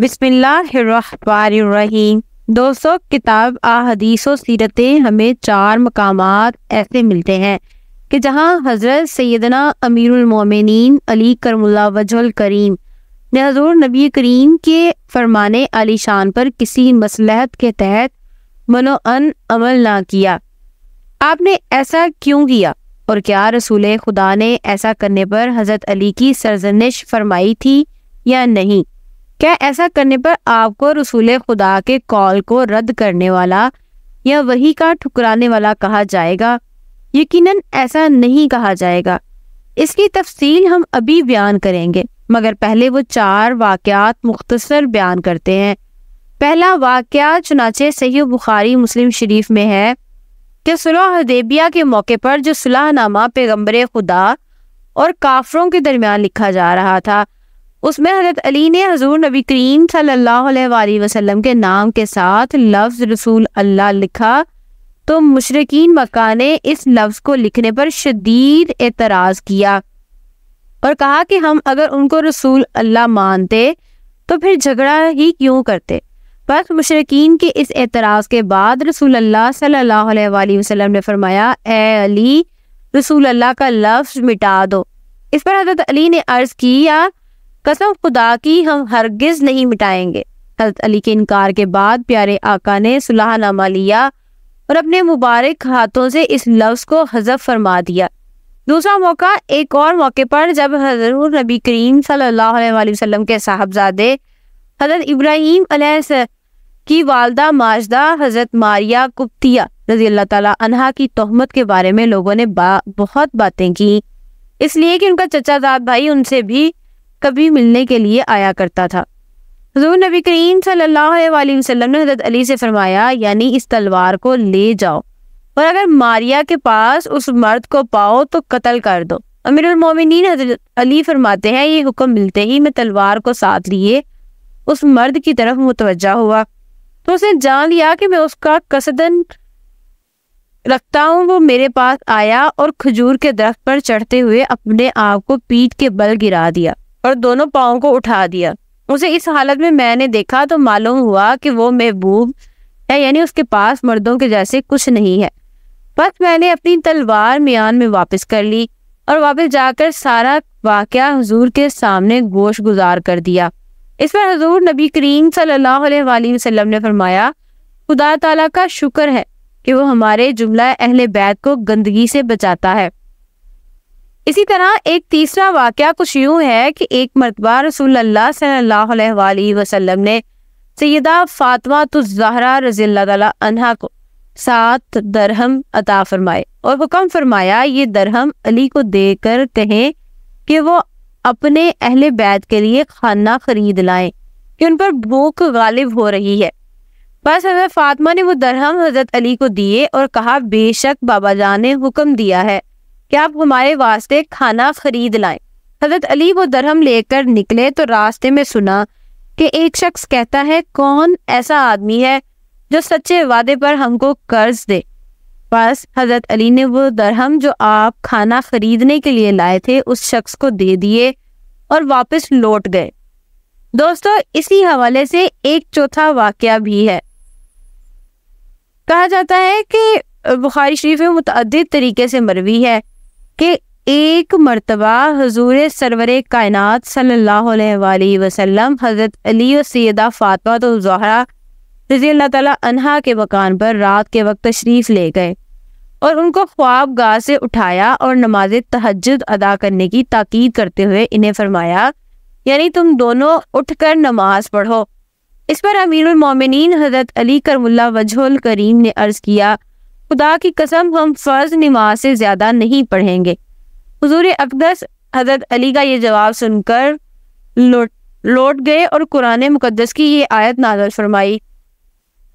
बिसमीम दोस्तों किताब अदीस सीरतें हमें चार मकाम ऐसे मिलते हैं कि जहाँ हज़रत सैदना अमीरमिन अली करमुल्ला वजल करीम ने हजूर नबी करीम के फरमाने अली शान पर किसी मसलहत के तहत मनोअन अमल ना किया आपने ऐसा क्यों किया और क्या रसूल खुदा ने ऐसा करने पर हज़रत अली की सरजनिश फरमाई थी या नहीं क्या ऐसा करने पर आपको रसूल खुदा के कॉल को रद्द करने वाला या वही का ठुकराने वाला कहा जाएगा यकीनन ऐसा नहीं कहा जाएगा इसकी तफसील हम अभी बयान करेंगे मगर पहले वो चार वाक़ात मुख्तसर बयान करते हैं पहला वाक़ चुनाचे सही बुखारी मुस्लिम शरीफ में है कि सुलह देबिया के मौके पर जो सुलहनामा पैगम्बर खुदा और काफरों के दरमियान लिखा जा रहा था उसमें हजरत अली ने हजूर नबी करीम सल्लाम के नाम के साथ लफ्ज रसूल अल्लाह लिखा तो मुशरकिन मक्का ने इस लफ्ज़ को लिखने पर शदीद एतराज़ किया और कहा कि हम अगर उनको रसूल अल्लाह मानते तो फिर झगड़ा ही क्यों करते बस मुशरकिन के इस एतराज़ के बाद रसूल अल्लाह सल्ला वसलम ने फरमाया ए अली रसूल अल्लाह का लफ्ज़ मिटा दो इस पर हजरत अली ने अर्ज़ किया कसम खुदा की हम हरगिज नहीं मिटाएंगे हजरत अली के इनकार के बाद प्यारे आका ने सुलहनामा लिया और अपने मुबारक हाथों से इस लफ्ज़ को हजफ फरमा दिया दूसरा मौका एक और मौके पर जब हजरत नबी करीम सल्लल्लाहु अलैहि वसल्लम के साहबजादे हजरत इब्राहिम की वालदा माजदा हजरत मारिया कुप्तिया रजी अल्लाह ताला की तहमत के बारे में लोगों ने बा, बहुत बातें की इसलिए कि उनका चचा दाद भाई उनसे भी कभी मिलने के लिए आया करता था हजूर नबी करीम सल्लाम ने हजरत अली से फरमाया यानी इस तलवार को ले जाओ और अगर मारिया के पास उस मर्द को पाओ तो कत्ल कर दो अमीर उमोमिन हजरत अली फरमाते हैं ये हुक्म मिलते ही मैं तलवार को साथ लिए उस मर्द की तरफ मुतवजा हुआ तो उसने जान लिया कि मैं उसका कसदन रखता हूँ वो मेरे पास आया और खजूर के दरख्त पर चढ़ते हुए अपने आप को पीठ के बल गिरा दिया और दोनों पाओ को उठा दिया उसे इस हालत में मैंने देखा तो मालूम हुआ कि वो महबूब है यानी उसके पास मर्दों के जैसे कुछ नहीं है बस मैंने अपनी तलवार म्यान में वापस कर ली और वापस जाकर सारा वाक्य हजूर के सामने गोश गुजार कर दिया इस पर हजूर नबी करीम सल्लाम ने फरमाया खुदा तला का शुक्र है कि वो हमारे जुमला अहल बैत को गंदगी से बचाता है इसी तरह एक तीसरा वाक़ कुछ यूं है कि एक मरतबा रसूल ने सैदा फातमा तो जहरा रजील्ला तहा को सात दरहम अता फरमाए और हुक्म फरमाया ये दरहम अली को देकर कहें कि वो अपने अहल बैत के लिए खाना खरीद लाएं कि उन पर भूख गालिब हो रही है बस हजरत फातमा ने वो दरहम हजरत अली को दिए और कहा बेशक बाबा जान ने हुक्म दिया है कि आप हमारे वास्ते खाना खरीद लाएं हजरत अली वो दरहम लेकर निकले तो रास्ते में सुना कि एक शख्स कहता है कौन ऐसा आदमी है जो सच्चे वादे पर हमको कर्ज दे बस हजरत अली ने वो दरहम जो आप खाना खरीदने के लिए लाए थे उस शख्स को दे दिए और वापस लौट गए दोस्तों इसी हवाले से एक चौथा वाक्य भी है कहा जाता है कि बुखारी शरीफ में मुतद तरीके से मरवी है कि एक मरतबा हजूर सरवर कायनात सल्ला वसम हज़रत अली और सैदा फ़ातमा तो जहरा रजी अल्लाह तला के मकान पर रात के वक्त तशरीफ़ ले गए और उनको ख्वाब गाह से उठाया और नमाज तहजद अदा करने की ताकीद करते हुए इन्हें फरमाया यानी तुम दोनों उठ कर नमाज पढ़ो इस पर अमीरमिन हज़रत अली करमुल्ला वजहुल करीम ने अर्ज़ किया खुदा की कसम हम फर्ज नमाज से ज़्यादा नहीं पढ़ेंगे हजूर अकदस हजरत अली का ये जवाब सुनकर लौट लौट गए और कुरान मुकदस की ये आयत नाजर फरमाई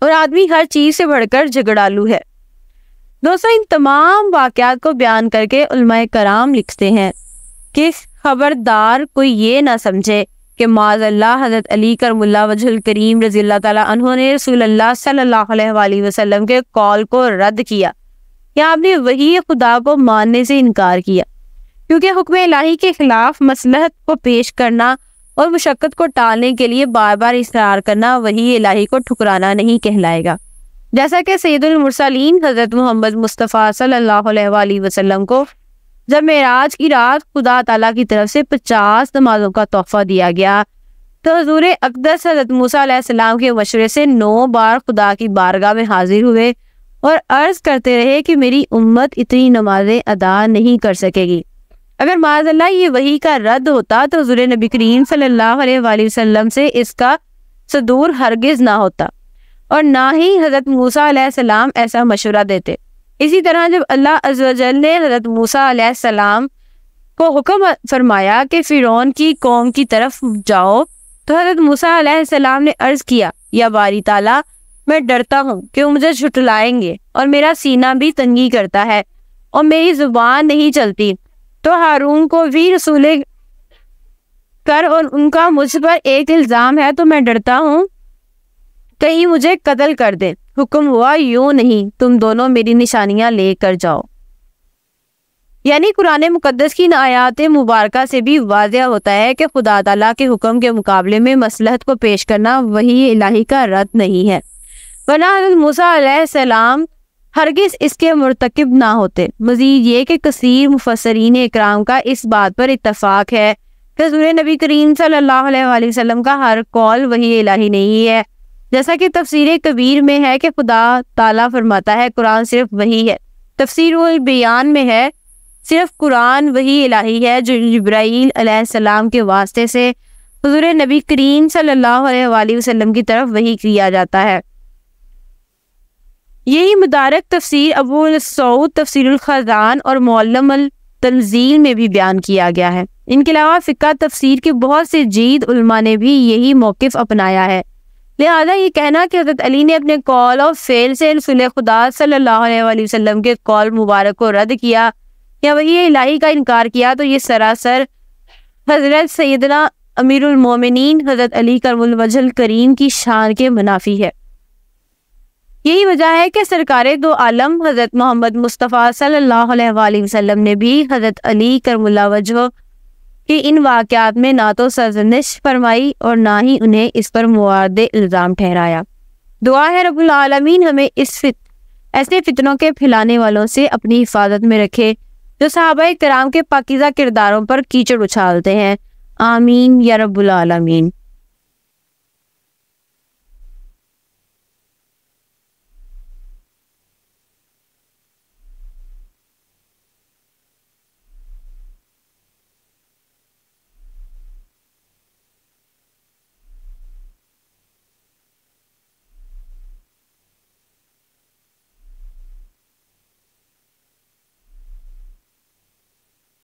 और आदमी हर चीज़ से बढ़कर झगड़ालू है दोस्तों इन तमाम वाक़ात को बयान करके कराम लिखते हैं कि खबरदार कोई ये ना समझे कि माजल्ला हज़रत अली करमुल्ला वजहल करीम रजील अल्लाह तहों ने रसूल अल्लाह के कॉल को रद्द किया या आपने वही खुदा को मानने से इनकार किया क्योंकि हुक्म इलाही के खिलाफ मसलहत को पेश करना और मुशक्क़त को टालने के लिए बार बार इसरार करना वही इलाही को ठुकराना नहीं कहलाएगा जैसा कि सैदुलमरसालीन हज़रत मोहम्मद मुस्तफ़ा सल्ला वसलम को जब मेराज की रात खुदा तला की तरफ से पचास नमाजों का तोहफा दिया गया तो हजूर अकदस हजरत मूसा के मशरे से नौ बार खुदा की बारगाह में हाजिर हुए और अर्ज करते रहे कि मेरी उम्मत इतनी नमाजें अदा नहीं कर सकेगी अगर माजल्ला ये वही का रद्द होता तो हजूर नबी करीम सल्लाम से इसका सदूर हरगिज़ ना होता और ना ही हज़रत मूसा सलाम ऐसा मशवरा देते इसी तरह जब अल्लाह अजल ने हजरत मूसा सलाम को हुक्म फरमाया कि फ़िरौन की कौम की तरफ जाओ तो हजरत मूसा सलाम ने अर्ज़ किया या बारी ताला मैं डरता हूँ कि वो मुझे छुटलाएंगे और मेरा सीना भी तंगी करता है और मेरी जुबान नहीं चलती तो हारून को भी रसूले कर और उनका मुझ पर एक इल्ज़ाम है तो मैं डरता हूँ कहीं मुझे कत्ल कर दे हुक्म हुआ यूं नहीं तुम दोनों मेरी निशानियां लेकर जाओ यानी कुरान मुकदस की इन आयात मुबारक से भी वाजह होता है कि खुदा तला के हुक्म के मुकाबले में मसलहत को पेश करना वही इलाही का रद नहीं है वना मूसम हरगिज इसके मरतकब ना होते मजीद ये कि कसर मुफसरीन इक्राम का इस बात पर इतफाक़ है कि नबी करीम सल्लल्लाहु अलैहि का हर कौल वही इलाही नहीं है जैसा कि तफसीर कबीर में है कि खुदा ताला फरमाता है कुरान सिर्फ वही है तफसीर बयान में है सिर्फ कुरान वही इलाही है जो जब्राईलम के वास्ते से हजूर नबी करीम सल्लल्लाहु अलैहि वसल्लम की तरफ वही किया जाता है यही मुदारक तफसीर अबू सऊद तफसरखान और अल तंजील में भी बयान किया गया है इनके अलावा फ़िका तफसीर के बहुत से जीद उलमा ने भी यही मौकफ़ अपनाया है लिहाजा ये कहना कि हजरत अली ने अपने कॉल और फेल से रसूल खुदा सल्लल्लाहु अलैहि वसल्लम के कॉल मुबारक को रद्द किया या वही इलाही का इनकार किया तो ये सरासर हजरत सैदना अमीरमिन हजरत अली करमजल करीम की शान के मुनाफी है यही वजह है कि सरकार दो आलम हजरत मोहम्मद मुस्तफ़ा सल्लल्लाहु अलैहि वसल्लम ने भी हजरत अली करमुल्ला वजह कि इन वाक़ात में ना तो सजनिश फरमाई और ना ही उन्हें इस पर मुआद इल्ज़ाम ठहराया दुआ है रबालमीन हमें इस फित ऐसे फितनों के फैलाने वालों से अपनी हिफाजत में रखे जो सहाबा कराम के पाकिज़ा किरदारों पर कीचड़ उछालते हैं आमीन या रबालमीन